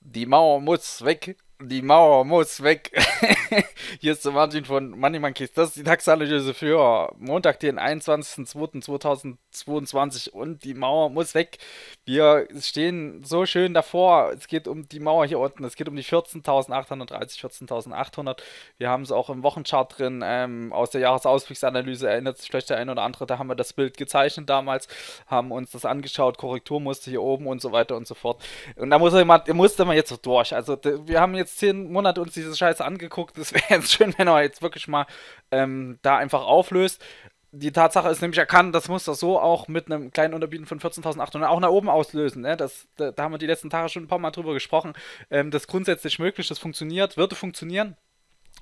Die Mauer muss weg die Mauer muss weg. Hier ist der Martin von Money Monkeys. Das ist die Taxanalyse für Montag, den 21.02.2022 und die Mauer muss weg. Wir stehen so schön davor. Es geht um die Mauer hier unten. Es geht um die 14.830, 14.800. Wir haben es auch im Wochenchart drin. Ähm, aus der Jahresausblicksanalyse erinnert sich vielleicht der eine oder andere. Da haben wir das Bild gezeichnet damals, haben uns das angeschaut. Korrektur musste hier oben und so weiter und so fort. Und da muss jemand, musste man jetzt so durch. Also wir haben jetzt jetzt zehn Monate uns diese Scheiße angeguckt. Es wäre jetzt schön, wenn er jetzt wirklich mal ähm, da einfach auflöst. Die Tatsache ist nämlich er kann das Muster so auch mit einem kleinen Unterbieten von 14.800 auch nach oben auslösen. Ne? Das, da, da, haben wir die letzten Tage schon ein paar Mal drüber gesprochen. Ähm, das ist grundsätzlich möglich, das funktioniert, würde funktionieren.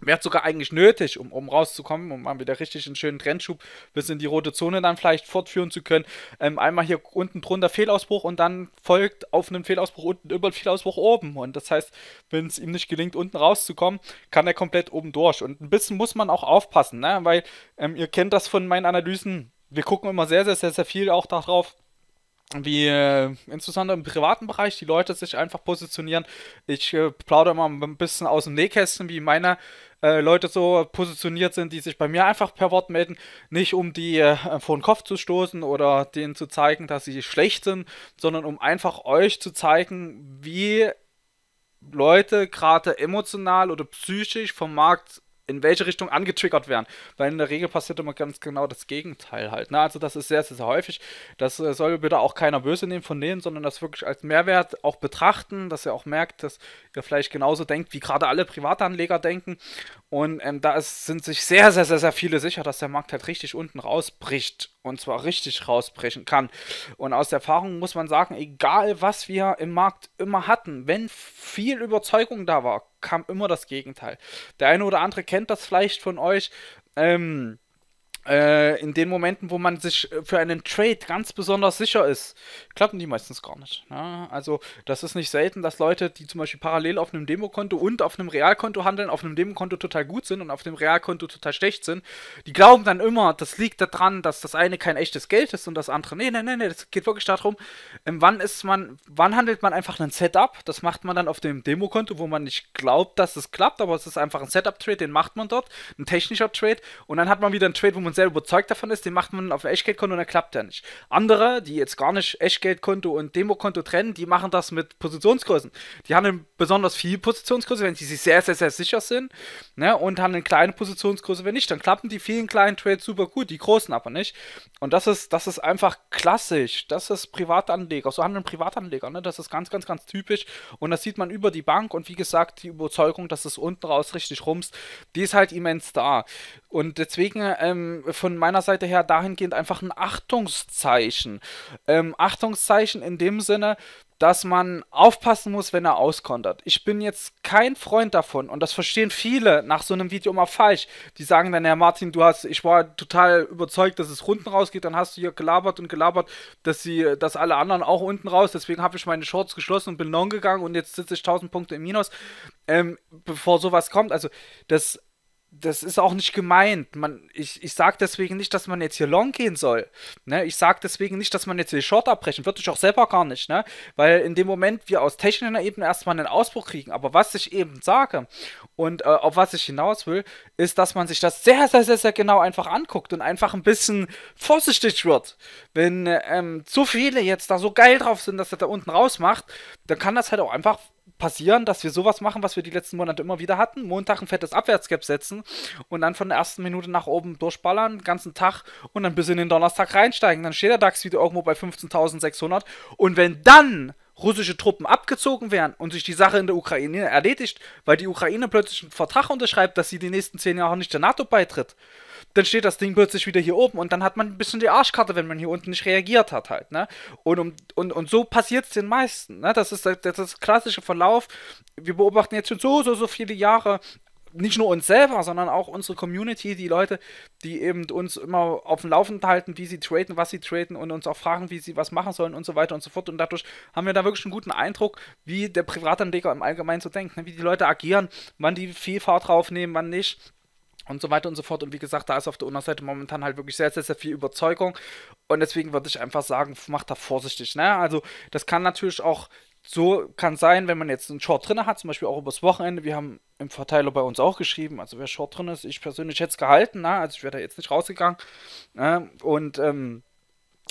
Wäre sogar eigentlich nötig, um, um rauszukommen, um mal wieder richtig einen schönen Trendschub bis in die rote Zone dann vielleicht fortführen zu können. Ähm, einmal hier unten drunter Fehlausbruch und dann folgt auf einen Fehlausbruch unten über einen Fehlausbruch oben. Und das heißt, wenn es ihm nicht gelingt, unten rauszukommen, kann er komplett oben durch. Und ein bisschen muss man auch aufpassen, ne? weil ähm, ihr kennt das von meinen Analysen. Wir gucken immer sehr, sehr, sehr, sehr viel auch darauf wie äh, insbesondere im privaten Bereich die Leute sich einfach positionieren. Ich äh, plaudere mal ein bisschen aus dem Nähkästen, wie meine äh, Leute so positioniert sind, die sich bei mir einfach per Wort melden, nicht um die äh, vor den Kopf zu stoßen oder denen zu zeigen, dass sie schlecht sind, sondern um einfach euch zu zeigen, wie Leute gerade emotional oder psychisch vom Markt in welche Richtung angetriggert werden. Weil in der Regel passiert immer ganz genau das Gegenteil halt. Ne? Also das ist sehr, sehr, sehr häufig. Das äh, soll bitte auch keiner böse nehmen von denen, sondern das wirklich als Mehrwert auch betrachten, dass ihr auch merkt, dass ihr vielleicht genauso denkt, wie gerade alle Privatanleger denken. Und ähm, da ist, sind sich sehr, sehr, sehr, sehr viele sicher, dass der Markt halt richtig unten rausbricht und zwar richtig rausbrechen kann. Und aus Erfahrung muss man sagen, egal was wir im Markt immer hatten, wenn viel Überzeugung da war, kam immer das Gegenteil. Der eine oder andere kennt das vielleicht von euch. Ähm, äh, in den Momenten, wo man sich äh, für einen Trade ganz besonders sicher ist, klappen die meistens gar nicht. Ne? Also das ist nicht selten, dass Leute, die zum Beispiel parallel auf einem Demokonto und auf einem Realkonto handeln, auf einem Demokonto total gut sind und auf dem Realkonto total schlecht sind, die glauben dann immer, das liegt daran, dass das eine kein echtes Geld ist und das andere, nee, nee, nee, nee, das geht wirklich darum, ähm, wann ist man, wann handelt man einfach ein Setup, das macht man dann auf dem Demokonto, wo man nicht glaubt, dass es klappt, aber es ist einfach ein Setup-Trade, den macht man dort, ein technischer Trade und dann hat man wieder einen Trade, wo man sehr überzeugt davon ist, den macht man auf ein Echtgeldkonto und dann klappt der nicht. Andere, die jetzt gar nicht Echtgeldkonto und Demokonto trennen, die machen das mit Positionsgrößen. Die haben besonders viel Positionsgröße, wenn sie sich sehr, sehr, sehr sicher sind. Ne? Und haben eine kleine Positionsgröße, wenn nicht. Dann klappen die vielen kleinen Trades super gut, die großen aber nicht. Und das ist, das ist einfach klassisch. Das ist Privatanleger. So handeln Privatanleger. Ne? Das ist ganz, ganz, ganz typisch. Und das sieht man über die Bank. Und wie gesagt, die Überzeugung, dass es unten raus richtig rumst, die ist halt immens da. Und deswegen ähm, von meiner Seite her dahingehend einfach ein Achtungszeichen. Ähm, Achtungszeichen in dem Sinne, dass man aufpassen muss, wenn er auskontert. Ich bin jetzt kein Freund davon und das verstehen viele nach so einem Video immer falsch. Die sagen dann, Herr Martin, du hast, ich war total überzeugt, dass es Runden rausgeht, dann hast du hier gelabert und gelabert, dass sie, dass alle anderen auch unten raus, deswegen habe ich meine Shorts geschlossen und bin long gegangen und jetzt sitze ich 1000 Punkte im Minus, ähm, bevor sowas kommt. Also das das ist auch nicht gemeint. Man, ich ich sage deswegen nicht, dass man jetzt hier long gehen soll. Ne? Ich sage deswegen nicht, dass man jetzt hier short abbrechen. Würde ich auch selber gar nicht. Ne? Weil in dem Moment wir aus technischer Ebene erstmal einen Ausbruch kriegen. Aber was ich eben sage und äh, auf was ich hinaus will, ist, dass man sich das sehr, sehr, sehr, sehr genau einfach anguckt und einfach ein bisschen vorsichtig wird. Wenn ähm, zu viele jetzt da so geil drauf sind, dass er da unten rausmacht, dann kann das halt auch einfach passieren, dass wir sowas machen, was wir die letzten Monate immer wieder hatten. Montag ein fettes Abwärtscap setzen und dann von der ersten Minute nach oben durchballern, den ganzen Tag und dann bis in den Donnerstag reinsteigen. Dann steht der DAX wieder irgendwo bei 15.600 und wenn dann russische Truppen abgezogen werden und sich die Sache in der Ukraine erledigt, weil die Ukraine plötzlich einen Vertrag unterschreibt, dass sie die nächsten zehn Jahre nicht der NATO beitritt dann steht das Ding plötzlich wieder hier oben und dann hat man ein bisschen die Arschkarte, wenn man hier unten nicht reagiert hat halt, ne? Und, um, und, und so passiert es den meisten, ne? Das ist das, das klassische Verlauf. Wir beobachten jetzt schon so, so, so viele Jahre nicht nur uns selber, sondern auch unsere Community, die Leute, die eben uns immer auf dem Laufenden halten, wie sie traden, was sie traden und uns auch fragen, wie sie was machen sollen und so weiter und so fort. Und dadurch haben wir da wirklich einen guten Eindruck, wie der Privatanleger im Allgemeinen so denkt, ne? wie die Leute agieren, wann die viel Fahrt draufnehmen, wann nicht und so weiter und so fort. Und wie gesagt, da ist auf der Unterseite momentan halt wirklich sehr, sehr, sehr viel Überzeugung. Und deswegen würde ich einfach sagen, macht da vorsichtig. Ne? Also, das kann natürlich auch so kann sein, wenn man jetzt einen Short drin hat, zum Beispiel auch übers Wochenende. Wir haben im Verteiler bei uns auch geschrieben, also wer Short drin ist, ich persönlich hätte es gehalten, na, ne? also ich wäre da jetzt nicht rausgegangen. Ne? Und ähm,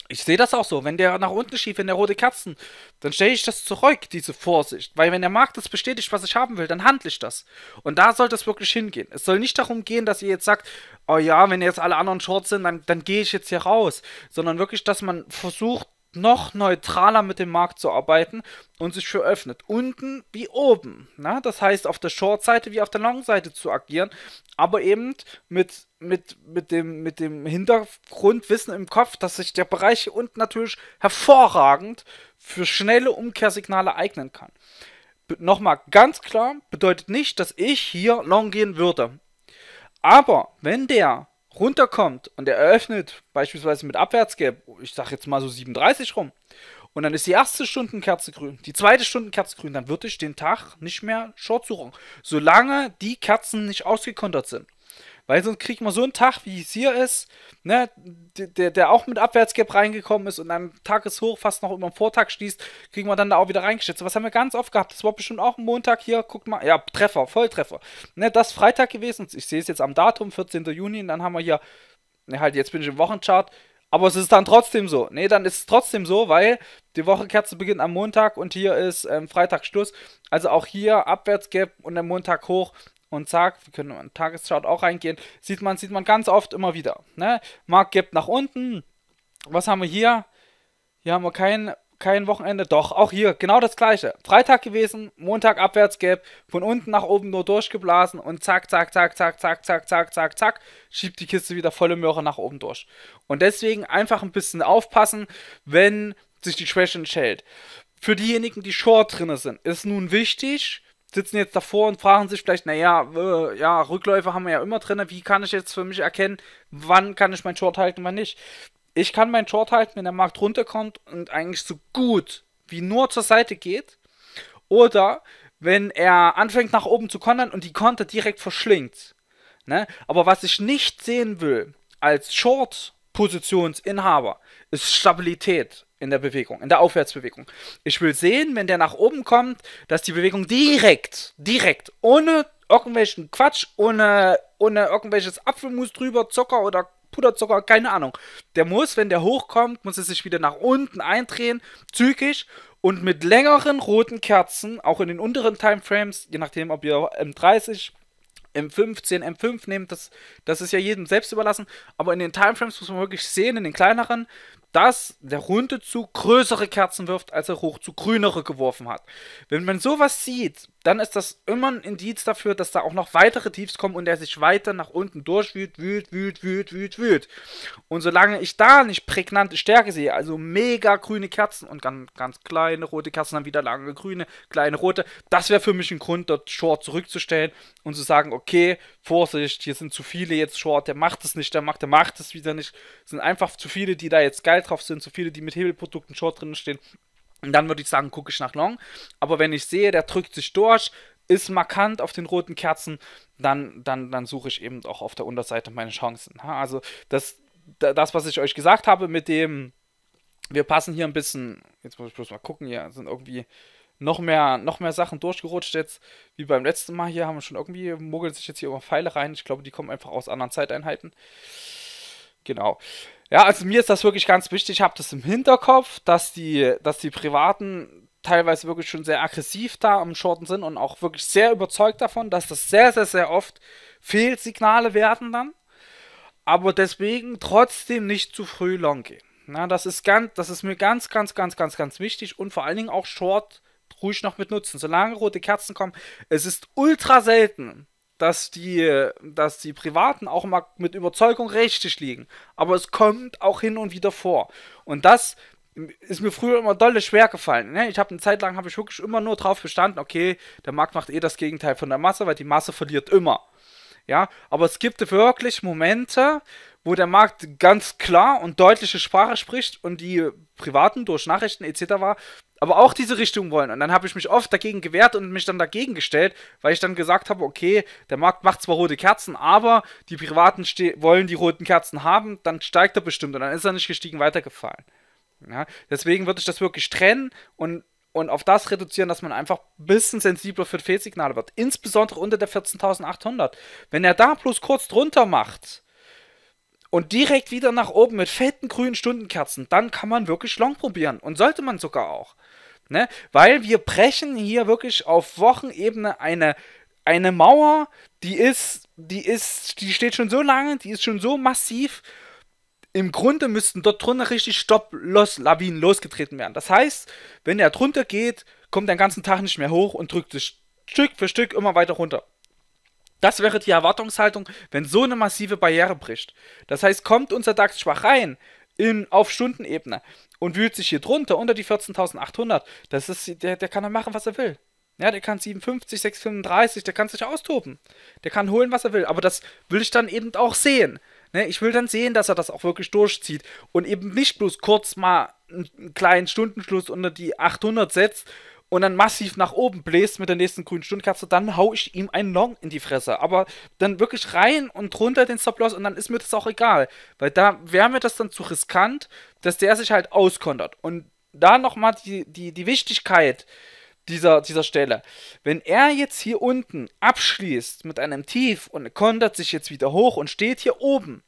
ich sehe das auch so. Wenn der nach unten schief, wenn der rote Katzen, dann stelle ich das zurück, diese Vorsicht. Weil wenn der Markt das bestätigt, was ich haben will, dann handle ich das. Und da soll das wirklich hingehen. Es soll nicht darum gehen, dass ihr jetzt sagt, oh ja, wenn jetzt alle anderen short sind, dann, dann gehe ich jetzt hier raus. Sondern wirklich, dass man versucht, noch neutraler mit dem Markt zu arbeiten und sich für öffnet. Unten wie oben. Ne? Das heißt, auf der Short-Seite wie auf der Long-Seite zu agieren, aber eben mit, mit, mit, dem, mit dem Hintergrundwissen im Kopf, dass sich der Bereich hier unten natürlich hervorragend für schnelle Umkehrsignale eignen kann. Nochmal ganz klar, bedeutet nicht, dass ich hier long gehen würde. Aber wenn der runterkommt und er eröffnet beispielsweise mit Abwärtsgelb, ich sag jetzt mal so 37 rum, und dann ist die erste Stundenkerze grün, die zweite Stundenkerze grün, dann würde ich den Tag nicht mehr short suchen, solange die Kerzen nicht ausgekontert sind. Weil sonst kriegt man so einen Tag, wie es hier ist, ne, der, der auch mit Abwärtsgap reingekommen ist und am Tageshoch fast noch über den Vortag schließt, kriegen wir dann da auch wieder reingeschätzt. Was haben wir ganz oft gehabt? Das war bestimmt auch ein Montag hier, guck mal, ja, Treffer, Volltreffer. Ne, das ist Freitag gewesen, ich sehe es jetzt am Datum, 14. Juni, und dann haben wir hier, ne, halt, jetzt bin ich im Wochenchart, aber es ist dann trotzdem so. Nee, dann ist es trotzdem so, weil die Wochenkerze beginnt am Montag und hier ist ähm, Freitag Schluss. Also auch hier Abwärtsgap und am Montag hoch und zack, wir können in den Tageschart auch reingehen, sieht man, sieht man ganz oft immer wieder. Ne? Markt gibt nach unten. Was haben wir hier? Hier haben wir kein, kein Wochenende. Doch, auch hier genau das gleiche. Freitag gewesen, Montag abwärts gelb, von unten nach oben nur durchgeblasen und zack, zack, zack, zack, zack, zack, zack, zack, zack, schiebt die Kiste wieder volle Möhre nach oben durch. Und deswegen einfach ein bisschen aufpassen, wenn sich die Schwäche entschält. Für diejenigen, die short drin sind, ist nun wichtig, sitzen jetzt davor und fragen sich vielleicht, naja, äh, ja, Rückläufe haben wir ja immer drin, wie kann ich jetzt für mich erkennen, wann kann ich meinen Short halten, wann nicht. Ich kann meinen Short halten, wenn der Markt runterkommt und eigentlich so gut wie nur zur Seite geht. Oder wenn er anfängt nach oben zu kontern und die Konter direkt verschlingt. Ne? Aber was ich nicht sehen will als Short-Positionsinhaber ist Stabilität in der Bewegung, in der Aufwärtsbewegung. Ich will sehen, wenn der nach oben kommt, dass die Bewegung direkt, direkt, ohne irgendwelchen Quatsch, ohne, ohne irgendwelches Apfelmus drüber, Zucker oder Puderzucker, keine Ahnung. Der muss, wenn der hochkommt, muss er sich wieder nach unten eindrehen, zügig und mit längeren roten Kerzen, auch in den unteren Timeframes, je nachdem, ob ihr M30 M15, M5 nehmt, das, das ist ja jedem selbst überlassen. Aber in den Timeframes muss man wirklich sehen, in den kleineren, dass der runde Zug größere Kerzen wirft, als er hoch zu grünere geworfen hat. Wenn man sowas sieht, dann ist das immer ein Indiz dafür, dass da auch noch weitere Tiefs kommen und er sich weiter nach unten durchwühlt, wühlt, wühlt, wühlt, wühlt, wühlt. Und solange ich da nicht prägnante Stärke sehe, also mega grüne Kerzen und ganz, ganz kleine rote Kerzen, dann wieder lange grüne, kleine rote, das wäre für mich ein Grund, dort Short zurückzustellen und zu sagen, okay, Vorsicht, hier sind zu viele jetzt Short, der macht es nicht, der macht, der macht es wieder nicht. Es sind einfach zu viele, die da jetzt geil drauf sind, zu viele, die mit Hebelprodukten Short drin stehen. Und dann würde ich sagen, gucke ich nach Long. Aber wenn ich sehe, der drückt sich durch, ist markant auf den roten Kerzen, dann, dann, dann suche ich eben auch auf der Unterseite meine Chancen. Also das, das, was ich euch gesagt habe mit dem, wir passen hier ein bisschen, jetzt muss ich bloß mal gucken, hier sind irgendwie noch mehr, noch mehr Sachen durchgerutscht jetzt, wie beim letzten Mal hier, haben wir schon irgendwie, mogelt sich jetzt hier über Pfeile rein. Ich glaube, die kommen einfach aus anderen Zeiteinheiten. Genau. Ja, also mir ist das wirklich ganz wichtig. Ich habe das im Hinterkopf, dass die, dass die Privaten teilweise wirklich schon sehr aggressiv da am Shorten sind und auch wirklich sehr überzeugt davon, dass das sehr, sehr, sehr oft Fehlsignale werden dann. Aber deswegen trotzdem nicht zu früh long gehen. Na, das ist ganz, das ist mir ganz, ganz, ganz, ganz, ganz wichtig und vor allen Dingen auch Short ruhig noch mit nutzen. Solange rote Kerzen kommen, es ist ultra selten, dass die, dass die Privaten auch mal mit Überzeugung richtig liegen. Aber es kommt auch hin und wieder vor. Und das ist mir früher immer dolle schwer gefallen. Ne? Ich habe eine Zeit lang habe ich wirklich immer nur drauf bestanden, okay, der Markt macht eh das Gegenteil von der Masse, weil die Masse verliert immer. Ja, aber es gibt wirklich Momente, wo der Markt ganz klar und deutliche Sprache spricht und die Privaten durch Nachrichten etc. war, aber auch diese Richtung wollen. Und dann habe ich mich oft dagegen gewehrt und mich dann dagegen gestellt, weil ich dann gesagt habe, okay, der Markt macht zwar rote Kerzen, aber die Privaten wollen die roten Kerzen haben, dann steigt er bestimmt und dann ist er nicht gestiegen, weitergefallen. Ja, deswegen würde ich das wirklich trennen und und auf das reduzieren, dass man einfach ein bisschen sensibler für Fehlsignale wird. Insbesondere unter der 14.800. Wenn er da bloß kurz drunter macht, und direkt wieder nach oben mit fetten grünen Stundenkerzen, dann kann man wirklich Long probieren und sollte man sogar auch. Ne? Weil wir brechen hier wirklich auf Wochenebene eine, eine Mauer, die ist, die ist, die steht schon so lange, die ist schon so massiv. Im Grunde müssten dort drunter richtig Stopp-Lawinen losgetreten werden. Das heißt, wenn er drunter geht, kommt er den ganzen Tag nicht mehr hoch und drückt sich Stück für Stück immer weiter runter. Das wäre die Erwartungshaltung, wenn so eine massive Barriere bricht. Das heißt, kommt unser DAX schwach rein in, auf Stundenebene und wühlt sich hier drunter unter die 14.800, das ist, der, der kann dann machen, was er will. Ja, der kann 57, 635, der kann sich austoben. Der kann holen, was er will. Aber das will ich dann eben auch sehen. Ne? Ich will dann sehen, dass er das auch wirklich durchzieht und eben nicht bloß kurz mal einen kleinen Stundenschluss unter die 800 setzt und dann massiv nach oben bläst mit der nächsten grünen Stundenkapsel, dann hau ich ihm einen Long in die Fresse. Aber dann wirklich rein und runter den Stop-Loss und dann ist mir das auch egal. Weil da wäre mir das dann zu riskant, dass der sich halt auskontert. Und da nochmal die, die, die Wichtigkeit dieser, dieser Stelle. Wenn er jetzt hier unten abschließt mit einem Tief und kontert sich jetzt wieder hoch und steht hier oben,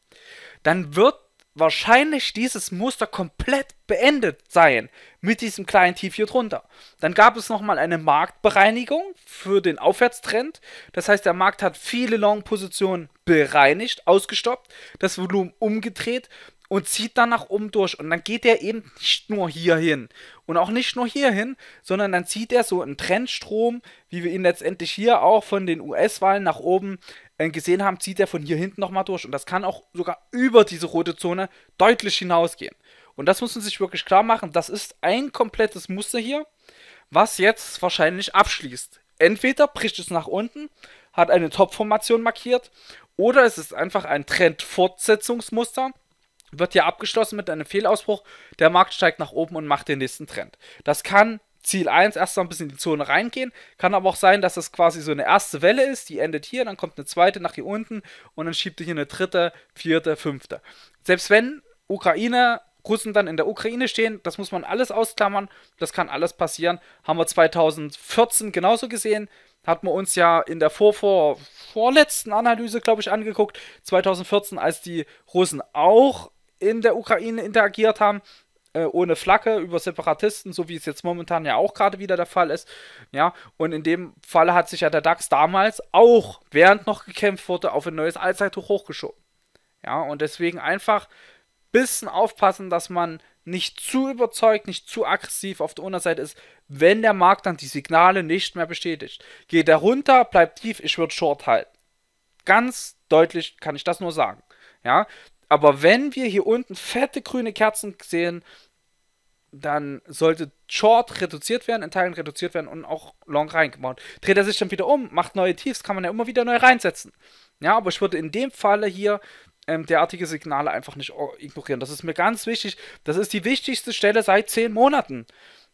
dann wird wahrscheinlich dieses Muster komplett beendet sein mit diesem kleinen Tief hier drunter. Dann gab es nochmal eine Marktbereinigung für den Aufwärtstrend. Das heißt, der Markt hat viele Long-Positionen bereinigt, ausgestoppt, das Volumen umgedreht und zieht dann nach oben durch. Und dann geht er eben nicht nur hier hin und auch nicht nur hier hin, sondern dann zieht er so einen Trendstrom, wie wir ihn letztendlich hier auch von den US-Wahlen nach oben äh, gesehen haben, zieht er von hier hinten nochmal durch. Und das kann auch sogar über diese rote Zone deutlich hinausgehen. Und das muss man sich wirklich klar machen. Das ist ein komplettes Muster hier, was jetzt wahrscheinlich abschließt. Entweder bricht es nach unten, hat eine Top-Formation markiert, oder es ist einfach ein Trend-Fortsetzungsmuster wird hier abgeschlossen mit einem Fehlausbruch. Der Markt steigt nach oben und macht den nächsten Trend. Das kann Ziel 1 erstmal ein bisschen in die Zone reingehen. Kann aber auch sein, dass das quasi so eine erste Welle ist, die endet hier, dann kommt eine zweite nach hier unten und dann schiebt ihr hier eine dritte, vierte, fünfte. Selbst wenn Ukraine, Russen dann in der Ukraine stehen, das muss man alles ausklammern, das kann alles passieren. Haben wir 2014 genauso gesehen, hat man uns ja in der vor, vor, vorletzten Analyse, glaube ich, angeguckt. 2014, als die Russen auch in der Ukraine interagiert haben, äh, ohne Flagge über Separatisten, so wie es jetzt momentan ja auch gerade wieder der Fall ist. Ja, und in dem Fall hat sich ja der DAX damals auch, während noch gekämpft wurde, auf ein neues Allzeithoch hochgeschoben. Ja, und deswegen einfach ein bisschen aufpassen, dass man nicht zu überzeugt, nicht zu aggressiv auf der Unterseite ist, wenn der Markt dann die Signale nicht mehr bestätigt. Geht er runter, bleibt tief, ich würde Short halten. Ganz deutlich kann ich das nur sagen. Ja, aber wenn wir hier unten fette grüne Kerzen sehen, dann sollte Short reduziert werden, in Teilen reduziert werden und auch Long reingebaut. Dreht er sich dann wieder um, macht neue Tiefs, kann man ja immer wieder neu reinsetzen. Ja, aber ich würde in dem Falle hier ähm, derartige Signale einfach nicht oh, ignorieren. Das ist mir ganz wichtig. Das ist die wichtigste Stelle seit zehn Monaten.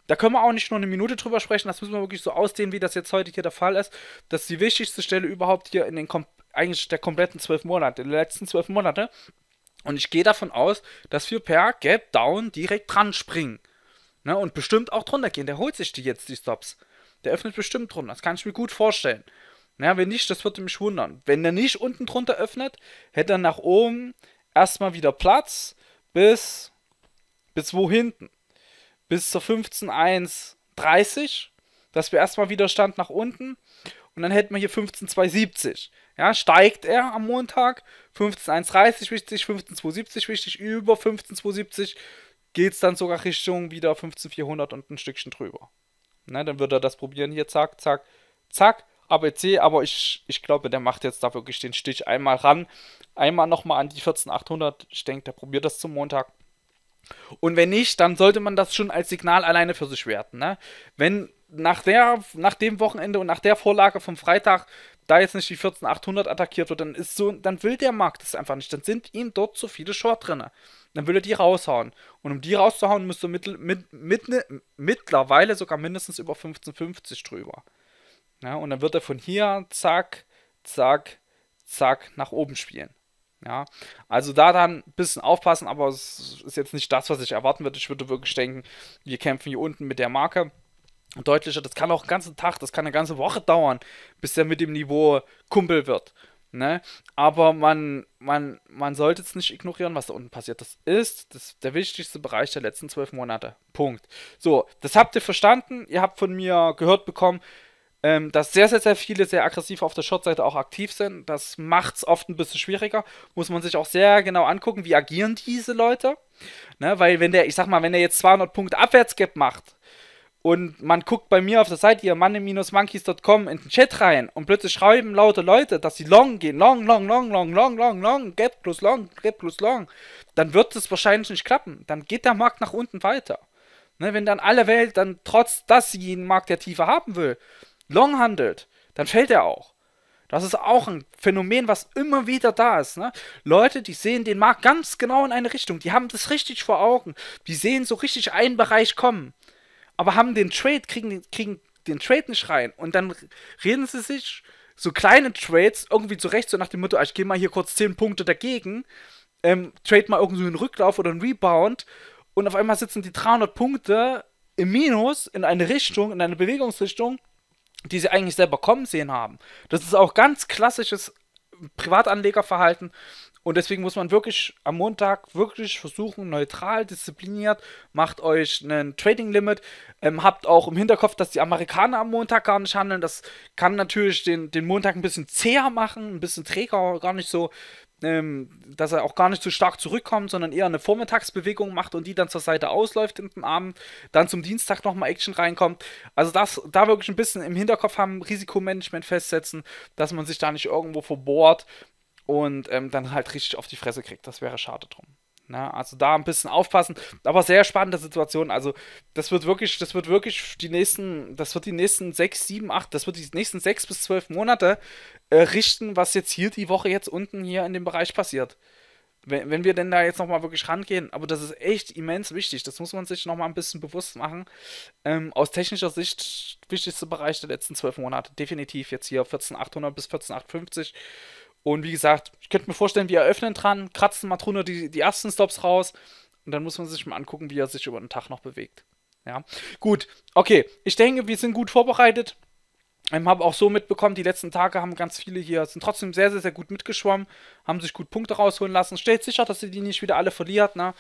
Da können wir auch nicht nur eine Minute drüber sprechen. Das müssen wir wirklich so ausdehnen, wie das jetzt heute hier der Fall ist. Das ist die wichtigste Stelle überhaupt hier in den kom eigentlich der kompletten zwölf Monate, in den letzten zwölf Monate. Und ich gehe davon aus, dass wir per Gap Down direkt dran springen. Ne? Und bestimmt auch drunter gehen. Der holt sich die jetzt, die Stops. Der öffnet bestimmt drunter. Das kann ich mir gut vorstellen. Ja, wenn nicht, das würde mich wundern. Wenn der nicht unten drunter öffnet, hätte er nach oben erstmal wieder Platz bis, bis wo hinten? Bis zur 15.1.30, dass wir erstmal Widerstand nach unten und dann hätten wir hier 15.270. Ja, steigt er am Montag, 15.1.30 wichtig, 15.270 wichtig, über 15.270 geht es dann sogar Richtung wieder 15400 und ein Stückchen drüber. Ne, dann würde er das probieren hier, zack, zack, zack, ABC, aber ich, ich glaube, der macht jetzt da wirklich den Stich einmal ran, einmal nochmal an die 14800. Ich denke, der probiert das zum Montag. Und wenn nicht, dann sollte man das schon als Signal alleine für sich werten. Ne? Wenn nach, der, nach dem Wochenende und nach der Vorlage vom Freitag da jetzt nicht die 14800 attackiert wird, dann ist so, dann will der Markt das einfach nicht. Dann sind ihm dort zu viele Short drinne. Dann will er die raushauen. Und um die rauszuhauen, müsste mit, mit, mit, ne, mittlerweile sogar mindestens über 1550 drüber. Ja, und dann wird er von hier zack, zack, zack nach oben spielen. Ja, also da dann ein bisschen aufpassen, aber es ist jetzt nicht das, was ich erwarten würde. Ich würde wirklich denken, wir kämpfen hier unten mit der Marke deutlicher. Das kann auch einen ganzen Tag, das kann eine ganze Woche dauern, bis er mit dem Niveau Kumpel wird. Ne? Aber man, man, man sollte es nicht ignorieren, was da unten passiert. Das ist das, der wichtigste Bereich der letzten zwölf Monate. Punkt. So, das habt ihr verstanden. Ihr habt von mir gehört bekommen, ähm, dass sehr, sehr, sehr viele sehr aggressiv auf der Shortseite auch aktiv sind. Das macht es oft ein bisschen schwieriger. Muss man sich auch sehr genau angucken, wie agieren diese Leute. Ne? Weil wenn der, ich sag mal, wenn der jetzt 200 Punkte Abwärtsgap macht, und man guckt bei mir auf der Seite hier, money-monkeys.com in den Chat rein und plötzlich schreiben laute Leute, dass sie long gehen. Long, long, long, long, long, long, long, get plus long, get plus long. Dann wird es wahrscheinlich nicht klappen. Dann geht der Markt nach unten weiter. Ne, wenn dann alle Welt dann trotz, dass sie jeden Markt der Tiefe haben will, long handelt, dann fällt er auch. Das ist auch ein Phänomen, was immer wieder da ist. Ne? Leute, die sehen den Markt ganz genau in eine Richtung. Die haben das richtig vor Augen. Die sehen so richtig einen Bereich kommen aber haben den Trade, kriegen den, kriegen den Trade nicht rein. Und dann reden sie sich so kleine Trades irgendwie zurecht, so nach dem Motto, ah, ich gehe mal hier kurz 10 Punkte dagegen, ähm, trade mal irgendwie einen Rücklauf oder einen Rebound und auf einmal sitzen die 300 Punkte im Minus in eine Richtung, in eine Bewegungsrichtung, die sie eigentlich selber kommen sehen haben. Das ist auch ganz klassisches Privatanlegerverhalten, und deswegen muss man wirklich am Montag wirklich versuchen, neutral, diszipliniert, macht euch einen Trading Limit, ähm, habt auch im Hinterkopf, dass die Amerikaner am Montag gar nicht handeln. Das kann natürlich den, den Montag ein bisschen zäher machen, ein bisschen träger, gar nicht so, ähm, dass er auch gar nicht so stark zurückkommt, sondern eher eine Vormittagsbewegung macht und die dann zur Seite ausläuft in den Abend, dann zum Dienstag nochmal Action reinkommt. Also das da wirklich ein bisschen im Hinterkopf haben, Risikomanagement festsetzen, dass man sich da nicht irgendwo verbohrt und ähm, dann halt richtig auf die Fresse kriegt. Das wäre schade drum. Na, ne? also da ein bisschen aufpassen, aber sehr spannende Situation. Also das wird wirklich, das wird wirklich die nächsten, das wird die nächsten sechs, sieben, acht, das wird die nächsten sechs bis zwölf Monate äh, richten, was jetzt hier die Woche jetzt unten hier in dem Bereich passiert. Wenn, wenn wir denn da jetzt nochmal wirklich rangehen, aber das ist echt immens wichtig. Das muss man sich nochmal ein bisschen bewusst machen. Ähm, aus technischer Sicht wichtigste Bereich der letzten zwölf Monate. Definitiv jetzt hier 14800 bis 14850 und wie gesagt, ich könnte mir vorstellen, wir eröffnen dran, kratzen Matrone die, die ersten Stops raus und dann muss man sich mal angucken, wie er sich über den Tag noch bewegt. Ja, gut, okay. Ich denke, wir sind gut vorbereitet. Ähm, habe auch so mitbekommen, die letzten Tage haben ganz viele hier, sind trotzdem sehr, sehr, sehr gut mitgeschwommen, haben sich gut Punkte rausholen lassen. Stellt sicher, dass ihr die nicht wieder alle verliert, ne?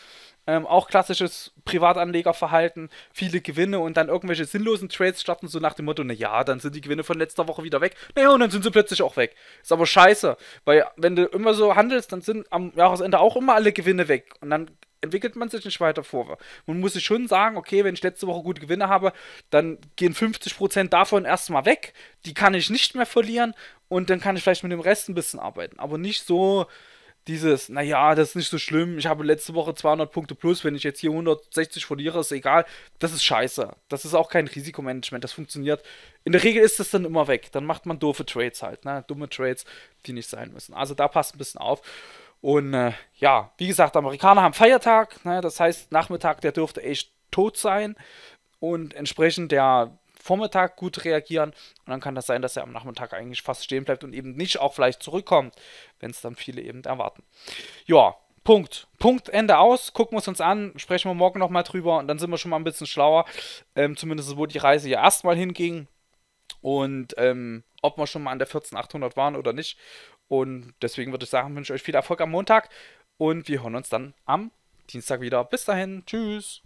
Ähm, auch klassisches Privatanlegerverhalten, viele Gewinne und dann irgendwelche sinnlosen Trades starten, so nach dem Motto, naja, dann sind die Gewinne von letzter Woche wieder weg. Naja, und dann sind sie plötzlich auch weg. Ist aber scheiße, weil wenn du immer so handelst, dann sind am Jahresende auch immer alle Gewinne weg. Und dann entwickelt man sich nicht weiter vor. Man muss sich schon sagen, okay, wenn ich letzte Woche gute Gewinne habe, dann gehen 50% davon erstmal weg. Die kann ich nicht mehr verlieren und dann kann ich vielleicht mit dem Rest ein bisschen arbeiten. Aber nicht so dieses, naja, das ist nicht so schlimm, ich habe letzte Woche 200 Punkte plus, wenn ich jetzt hier 160 verliere, ist egal. Das ist scheiße. Das ist auch kein Risikomanagement, das funktioniert. In der Regel ist das dann immer weg. Dann macht man doofe Trades halt, ne? dumme Trades, die nicht sein müssen. Also da passt ein bisschen auf. Und äh, ja, wie gesagt, Amerikaner haben Feiertag, ne? das heißt, Nachmittag, der dürfte echt tot sein und entsprechend der Vormittag gut reagieren. Und dann kann das sein, dass er am Nachmittag eigentlich fast stehen bleibt und eben nicht auch vielleicht zurückkommt, wenn es dann viele eben erwarten. Ja, Punkt. Punkt, Ende aus. Gucken wir es uns an, sprechen wir morgen nochmal drüber und dann sind wir schon mal ein bisschen schlauer. Ähm, zumindest wo die Reise ja erstmal hinging und ähm, ob wir schon mal an der 14800 waren oder nicht. Und deswegen würde ich sagen, wünsche euch viel Erfolg am Montag und wir hören uns dann am Dienstag wieder. Bis dahin, tschüss.